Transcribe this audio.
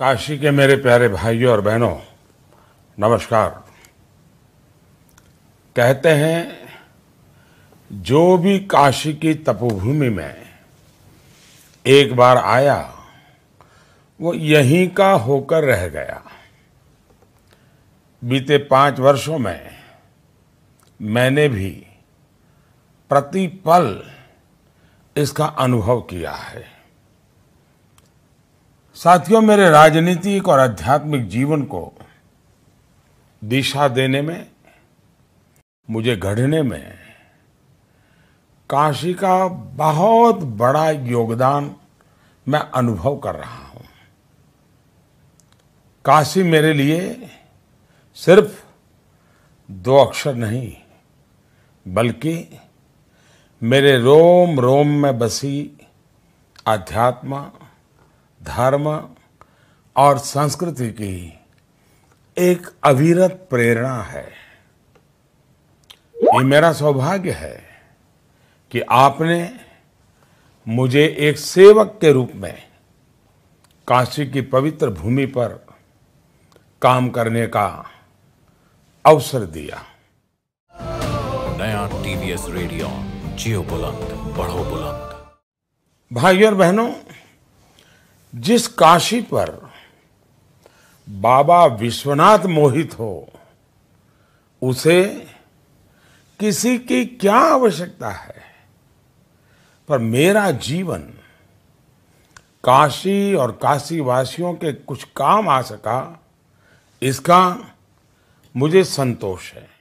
काशी के मेरे प्यारे भाइयों और बहनों नमस्कार कहते हैं जो भी काशी की तपोभूमि में एक बार आया वो यहीं का होकर रह गया बीते पांच वर्षों में मैंने भी प्रतिपल इसका अनुभव किया है साथियों मेरे राजनीतिक और आध्यात्मिक जीवन को दिशा देने में मुझे गढ़ने में काशी का बहुत बड़ा योगदान मैं अनुभव कर रहा हूं काशी मेरे लिए सिर्फ दो अक्षर नहीं बल्कि मेरे रोम रोम में बसी आध्यात्मा धर्म और संस्कृति की एक अविरत प्रेरणा है ये मेरा सौभाग्य है कि आपने मुझे एक सेवक के रूप में काशी की पवित्र भूमि पर काम करने का अवसर दिया नया टीवीएस रेडियो जियो बुलंद बढ़ो बुलंद भाइयों और बहनों जिस काशी पर बाबा विश्वनाथ मोहित हो उसे किसी की क्या आवश्यकता है पर मेरा जीवन काशी और काशीवासियों के कुछ काम आ सका इसका मुझे संतोष है